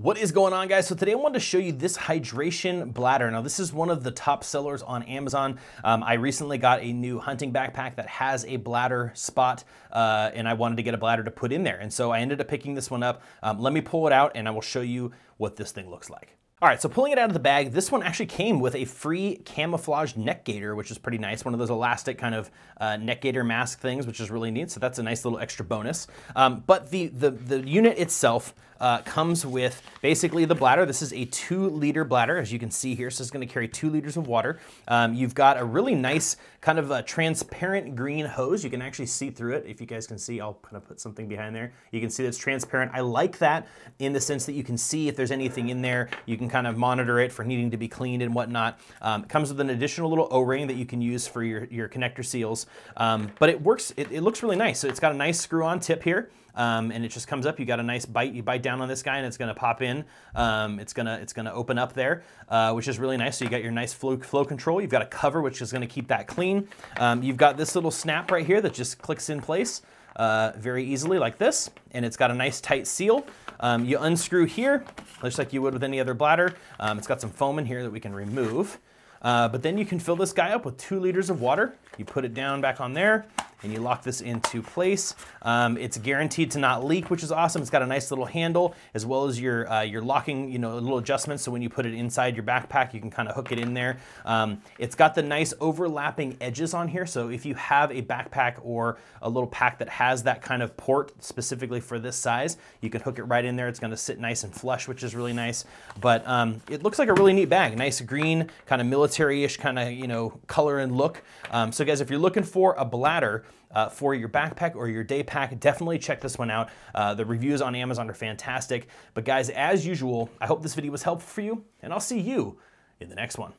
What is going on guys? So today I wanted to show you this hydration bladder. Now this is one of the top sellers on Amazon. Um, I recently got a new hunting backpack that has a bladder spot uh, and I wanted to get a bladder to put in there. And so I ended up picking this one up. Um, let me pull it out and I will show you what this thing looks like. All right, so pulling it out of the bag, this one actually came with a free camouflage neck gaiter, which is pretty nice. One of those elastic kind of uh, neck gaiter mask things, which is really neat. So that's a nice little extra bonus. Um, but the, the, the unit itself uh, comes with basically the bladder. This is a two liter bladder, as you can see here. So it's gonna carry two liters of water. Um, you've got a really nice kind of a transparent green hose. You can actually see through it. If you guys can see, I'll kind of put something behind there. You can see that it's transparent. I like that in the sense that you can see if there's anything in there. You can can kind of monitor it for needing to be cleaned and whatnot. Um, it comes with an additional little O-ring that you can use for your, your connector seals. Um, but it works, it, it looks really nice. So it's got a nice screw-on tip here. Um, and it just comes up. You got a nice bite. You bite down on this guy, and it's gonna pop in. Um, it's gonna it's gonna open up there, uh, which is really nice. So you got your nice flow flow control. You've got a cover, which is gonna keep that clean. Um, you've got this little snap right here that just clicks in place uh, very easily, like this, and it's got a nice tight seal. Um, you unscrew here, just like you would with any other bladder. Um, it's got some foam in here that we can remove. Uh, but then you can fill this guy up with two liters of water. You put it down back on there, and you lock this into place. Um, it's guaranteed to not leak, which is awesome. It's got a nice little handle as well as your, uh, your locking, you know, little adjustments. So when you put it inside your backpack, you can kind of hook it in there. Um, it's got the nice overlapping edges on here. So if you have a backpack or a little pack that has that kind of port specifically for this size, you can hook it right in there. It's gonna sit nice and flush, which is really nice. But um, it looks like a really neat bag. Nice green, kind of military-ish kind of, you know, color and look. Um, so guys, if you're looking for a bladder, uh, for your backpack or your day pack, definitely check this one out. Uh, the reviews on Amazon are fantastic. But guys, as usual, I hope this video was helpful for you, and I'll see you in the next one.